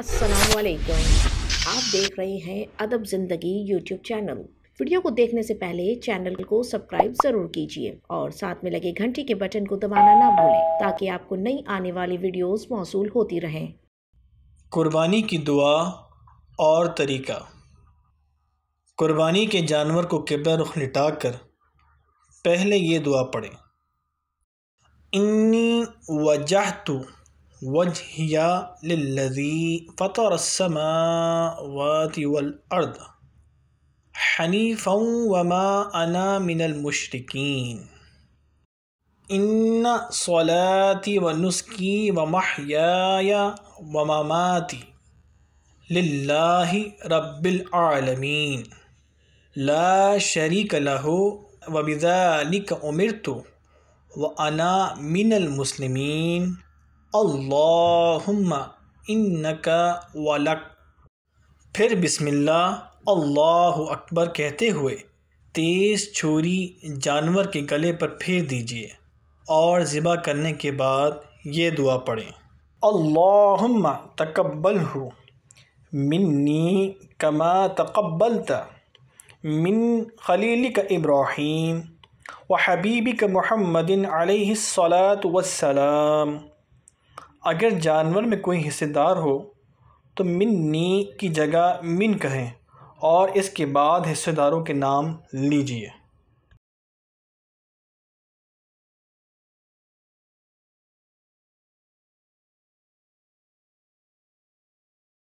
असलकुम आप देख रहे हैं अदब ज़िंदगी यूट्यूब चैनल वीडियो को देखने से पहले चैनल को सब्सक्राइब ज़रूर कीजिए और साथ में लगे घंटी के बटन को दबाना ना भूलें ताकि आपको नई आने वाली वीडियोस मौसू होती रहें कुर्बानी की दुआ और तरीका कुर्बानी के जानवर को किबर रुख लिटा कर पहले ये दुआ पढ़ें इन्नी वजह तू وجهي للذي فطر السماوات والأرض حنيفا وما أنا من المشركين إن صلاتي ونسكي ومحياي ومماتي لله رب العالمين لا شريك له وبذلك أمرت وأنا من المسلمين अल्लाहुम्मा इन्नका वलक फिर बिस्मिल्लाह अल्लाहु अकबर कहते हुए तेज़ छुरी जानवर के गले पर फेर दीजिए और ज़िबा करने के बाद ये दुआ पढ़ें अल्लाहुम्मा तकबल हो मिन्नी कमा तकबलता मिन खलील का इब्राहीम व हबीबी का महमदिन आलतम अगर जानवर में कोई हिस्सेदार हो तो मिन नी की जगह मिन कहें और इसके बाद हिस्सेदारों के नाम लीजिए